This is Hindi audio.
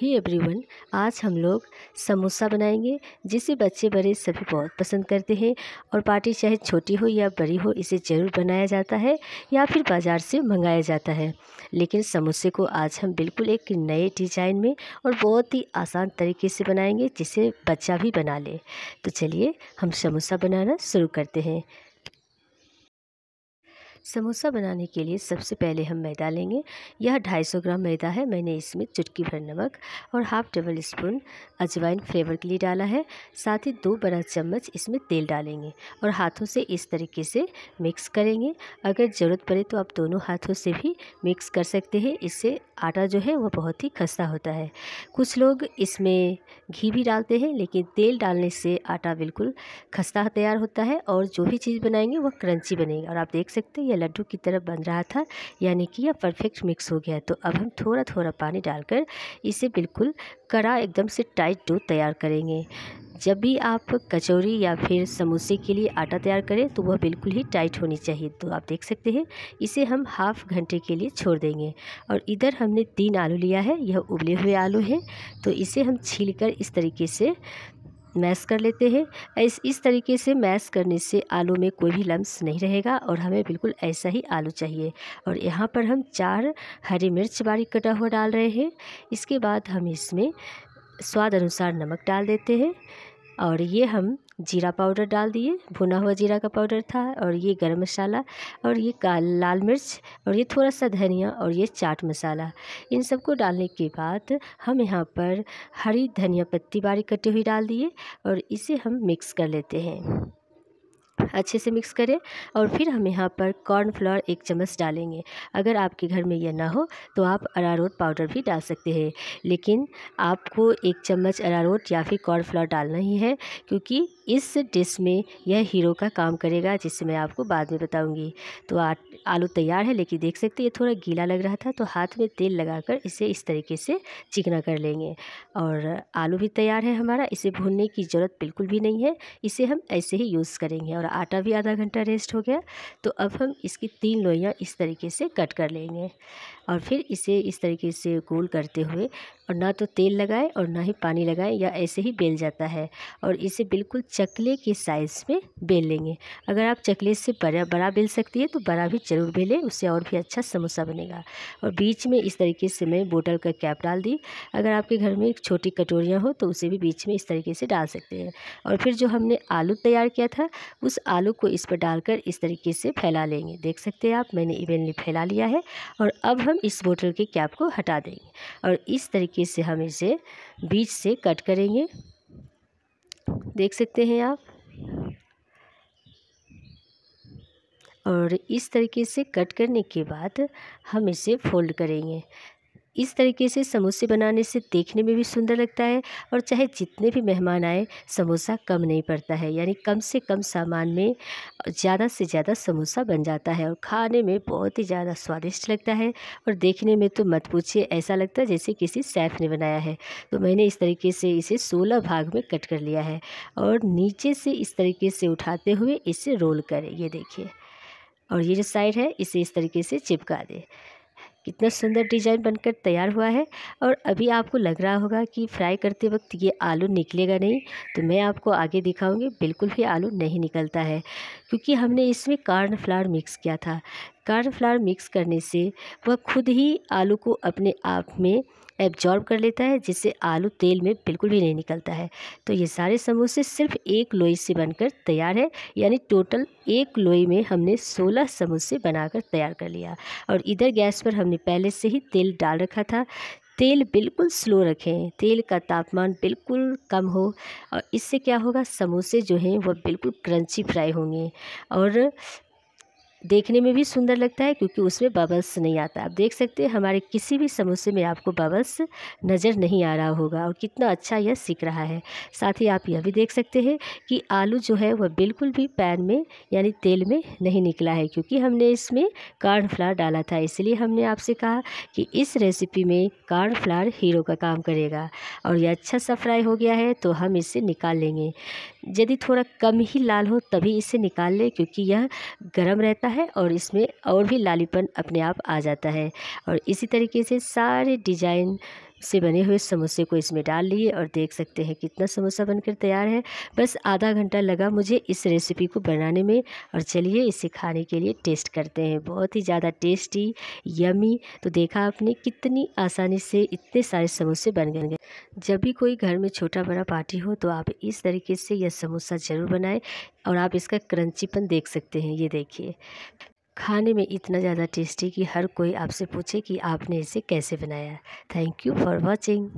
ही एवरीवन आज हम लोग समोसा बनाएंगे जिसे बच्चे बड़े सभी बहुत पसंद करते हैं और पार्टी चाहे छोटी हो या बड़ी हो इसे ज़रूर बनाया जाता है या फिर बाज़ार से मंगाया जाता है लेकिन समोसे को आज हम बिल्कुल एक नए डिज़ाइन में और बहुत ही आसान तरीके से बनाएंगे जिसे बच्चा भी बना ले तो चलिए हम समोसा बनाना शुरू करते हैं समोसा बनाने के लिए सबसे पहले हम मैदा लेंगे यह 250 ग्राम मैदा है मैंने इसमें चुटकी भर नमक और हाफ़ टेबल स्पून अजवाइन फ्लेवर के लिए डाला है साथ ही दो बड़ा चम्मच इसमें तेल डालेंगे और हाथों से इस तरीके से मिक्स करेंगे अगर ज़रूरत पड़े तो आप दोनों हाथों से भी मिक्स कर सकते हैं इससे आटा जो है वह बहुत ही खस्ता होता है कुछ लोग इसमें घी भी डालते हैं लेकिन तेल डालने से आटा बिल्कुल खस्ता तैयार होता है और जो भी चीज़ बनाएंगे वह क्रंची बनेगी और आप देख सकते हैं लड्डू की तरह बन रहा था यानी कि यह परफेक्ट मिक्स हो गया तो अब हम थोड़ा थोड़ा पानी डालकर इसे बिल्कुल कड़ा एकदम से टाइट डो तैयार करेंगे जब भी आप कचौरी या फिर समोसे के लिए आटा तैयार करें तो वह बिल्कुल ही टाइट होनी चाहिए तो आप देख सकते हैं इसे हम हाफ घंटे के लिए छोड़ देंगे और इधर हमने तीन आलू लिया है यह उबले हुए आलू हैं तो इसे हम छील कर इस तरीके से मैश कर लेते हैं इस इस तरीके से मैश करने से आलू में कोई भी लम्स नहीं रहेगा और हमें बिल्कुल ऐसा ही आलू चाहिए और यहाँ पर हम चार हरी मिर्च बारीक कटा हुआ डाल रहे हैं इसके बाद हम इसमें स्वाद अनुसार नमक डाल देते हैं और ये हम जीरा पाउडर डाल दिए भुना हुआ जीरा का पाउडर था और ये गरम मसाला और ये काल लाल मिर्च और ये थोड़ा सा धनिया और ये चाट मसाला इन सबको डालने के बाद हम यहाँ पर हरी धनिया पत्ती बारीक कटी हुई डाल दिए और इसे हम मिक्स कर लेते हैं अच्छे से मिक्स करें और फिर हम यहाँ पर कॉर्नफ्लावर एक चम्मच डालेंगे अगर आपके घर में यह ना हो तो आप अरारोट पाउडर भी डाल सकते हैं लेकिन आपको एक चम्मच अरारोट या फिर कॉर्नफ्लावर डालना ही है क्योंकि इस डिश में यह हीरो का काम करेगा जिससे मैं आपको बाद में बताऊँगी तो आ, आलू तैयार है लेकिन देख सकते ये थोड़ा गीला लग रहा था तो हाथ में तेल लगा इसे इस तरीके से चिकना कर लेंगे और आलू भी तैयार है हमारा इसे भूनने की ज़रूरत बिल्कुल भी नहीं है इसे हम ऐसे ही यूज़ करेंगे और हमारा आटा भी आधा घंटा रेस्ट हो गया तो अब हम इसकी तीन लोइयाँ इस तरीके से कट कर लेंगे और फिर इसे इस तरीके से गोल करते हुए और ना तो तेल लगाएं और ना ही पानी लगाएं या ऐसे ही बेल जाता है और इसे बिल्कुल चकले के साइज़ में बेल लेंगे अगर आप चकले से बड़ा बड़ा बेल सकती है तो बड़ा भी ज़रूर बेलें उससे और भी अच्छा समोसा बनेगा और बीच में इस तरीके से मैं बोटल का कैप डाल दी अगर आपके घर में एक छोटी कटोरियाँ हो तो उसे भी बीच में इस तरीके से डाल सकते हैं और फिर जो हमने आलू तैयार किया था उस आलू को इस पर डालकर इस तरीके से फैला लेंगे देख सकते हैं आप मैंने इवेनली फैला लिया है और अब हम इस बोटल के कैप को हटा देंगे और इस तरीके तरीके से हम इसे बीच से कट करेंगे देख सकते हैं आप और इस तरीके से कट करने के बाद हम इसे फोल्ड करेंगे इस तरीके से समोसे बनाने से देखने में भी सुंदर लगता है और चाहे जितने भी मेहमान आए समोसा कम नहीं पड़ता है यानी कम से कम सामान में ज़्यादा से ज़्यादा समोसा बन जाता है और खाने में बहुत ही ज़्यादा स्वादिष्ट लगता है और देखने में तो मत पूछिए ऐसा लगता है जैसे किसी सैफ ने बनाया है तो मैंने इस तरीके से इसे सोलह भाग में कट कर लिया है और नीचे से इस तरीके से उठाते हुए इसे रोल करें ये देखिए और ये जो साइड है इसे इस तरीके से चिपका दें कितना सुंदर डिजाइन बनकर तैयार हुआ है और अभी आपको लग रहा होगा कि फ्राई करते वक्त ये आलू निकलेगा नहीं तो मैं आपको आगे दिखाऊंगी बिल्कुल भी आलू नहीं निकलता है क्योंकि हमने इसमें कार्न फ्लावर मिक्स किया था कार्न फ्लावर मिक्स करने से वह खुद ही आलू को अपने आप में एब्जॉर्ब कर लेता है जिससे आलू तेल में बिल्कुल भी नहीं निकलता है तो ये सारे समोसे सिर्फ एक लोई से बनकर तैयार है यानी टोटल एक लोई में हमने 16 समोसे बनाकर तैयार कर लिया और इधर गैस पर हमने पहले से ही तेल डाल रखा था तेल बिल्कुल स्लो रखें तेल का तापमान बिल्कुल कम हो और इससे क्या होगा समोसे जो हैं वह बिल्कुल क्रंची फ्राई होंगे और देखने में भी सुंदर लगता है क्योंकि उसमें बबल्स नहीं आता आप देख सकते हैं हमारे किसी भी समोसे में आपको बबल्स नज़र नहीं आ रहा होगा और कितना अच्छा यह सीख रहा है साथ ही आप यह भी देख सकते हैं कि आलू जो है वह बिल्कुल भी पैन में यानी तेल में नहीं निकला है क्योंकि हमने इसमें कार्नफ्लावर डाला था इसलिए हमने आपसे कहा कि इस रेसिपी में कार्नफ्लावर हीरो का काम करेगा और यह अच्छा सा फ्राई हो गया है तो हम इसे निकाल लेंगे यदि थोड़ा कम ही लाल हो तभी इसे निकाल लें क्योंकि यह गर्म रहता है और इसमें और भी लालीपन अपने आप आ जाता है और इसी तरीके से सारे डिजाइन से बने हुए समोसे को इसमें डाल लिए और देख सकते हैं कितना समोसा बनकर तैयार है बस आधा घंटा लगा मुझे इस रेसिपी को बनाने में और चलिए इसे खाने के लिए टेस्ट करते हैं बहुत ही ज़्यादा टेस्टी यमी तो देखा आपने कितनी आसानी से इतने सारे समोसे बन गए जब भी कोई घर में छोटा बड़ा पार्टी हो तो आप इस तरीके से यह समोसा ज़रूर बनाएं और आप इसका क्रंचीपन देख सकते हैं ये देखिए खाने में इतना ज़्यादा टेस्टी कि हर कोई आपसे पूछे कि आपने इसे कैसे बनाया थैंक यू फॉर वॉचिंग